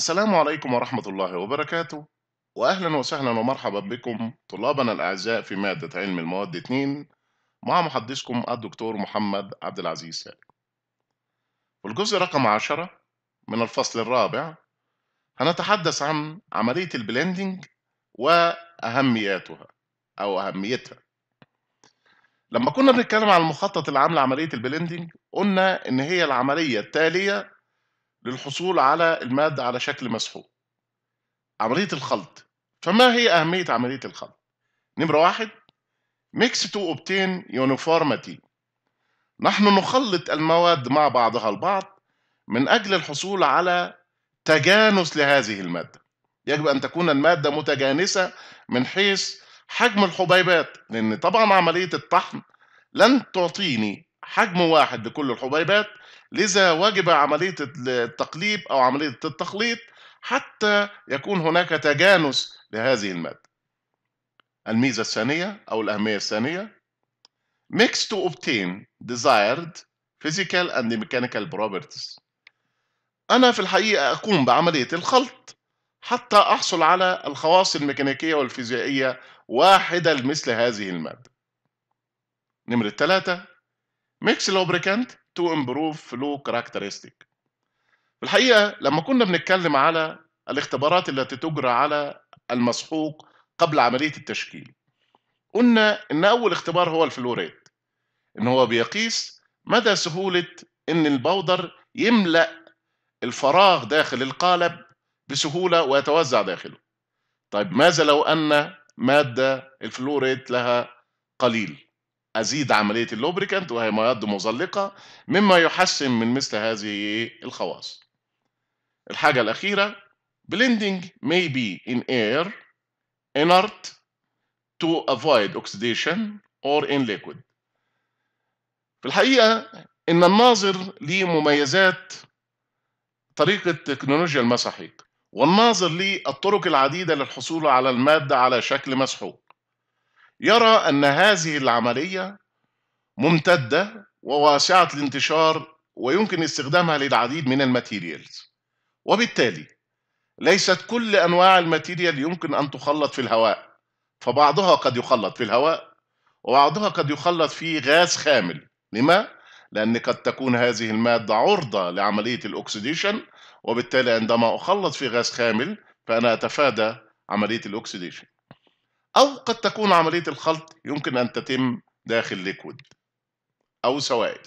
السلام عليكم ورحمة الله وبركاته وأهلا وسهلا ومرحبا بكم طلابنا الأعزاء في مادة علم المواد 2 مع محدثكم الدكتور محمد عبد العزيز سالم في الجزء رقم 10 من الفصل الرابع هنتحدث عن عملية البلندنج وأهمياتها أو أهميتها لما كنا بنتكلم عن المخطط العام لعملية البلندنج قلنا إن هي العملية التالية للحصول على المادة على شكل مسحوق عملية الخلط فما هي أهمية عملية الخلط؟ نمرة واحد mix to obtain uniformity نحن نخلط المواد مع بعضها البعض من أجل الحصول على تجانس لهذه المادة يجب أن تكون المادة متجانسة من حيث حجم الحبيبات لأن طبعا عملية الطحن لن تعطيني حجم واحد لكل الحبيبات لذا وجب عملية التقليب أو عملية التخليط حتى يكون هناك تجانس لهذه المادة الميزة الثانية أو الأهمية الثانية mix to obtain desired physical and mechanical properties أنا في الحقيقة أقوم بعملية الخلط حتى أحصل على الخواص الميكانيكية والفيزيائية واحدة لمثل هذه المادة نمرة ثلاثة ميكس لوبريكانت تو امبروف فلو كاركترستيك في الحقيقة لما كنا بنتكلم على الاختبارات التي تجرى على المسحوق قبل عملية التشكيل قلنا إن أول اختبار هو الفلوريت إن هو بيقيس مدى سهولة إن البودر يملأ الفراغ داخل القالب بسهولة ويتوزع داخله طيب ماذا لو أن مادة الفلوريت لها قليل أزيد عملية اللوبريكانت وهي مواد مزلقة مما يحسن من مثل هذه الخواص الحاجة الأخيرة blending may be in air inert to avoid oxidation or in liquid في الحقيقة إن الناظر ليه مميزات طريقة تكنولوجيا المساحيق والناظر ليه الطرق العديدة للحصول على المادة على شكل مسحوق يرى أن هذه العملية ممتدة وواسعة الانتشار ويمكن استخدامها للعديد من الماتيريالز وبالتالي ليست كل أنواع الماتيريال يمكن أن تخلط في الهواء فبعضها قد يخلط في الهواء وبعضها قد يخلط في غاز خامل لما؟ لأن قد تكون هذه المادة عرضة لعملية الأكسديشن وبالتالي عندما أخلط في غاز خامل فأنا أتفادى عملية الأكسديشن أو قد تكون عملية الخلط يمكن أن تتم داخل ليكويد أو سوائل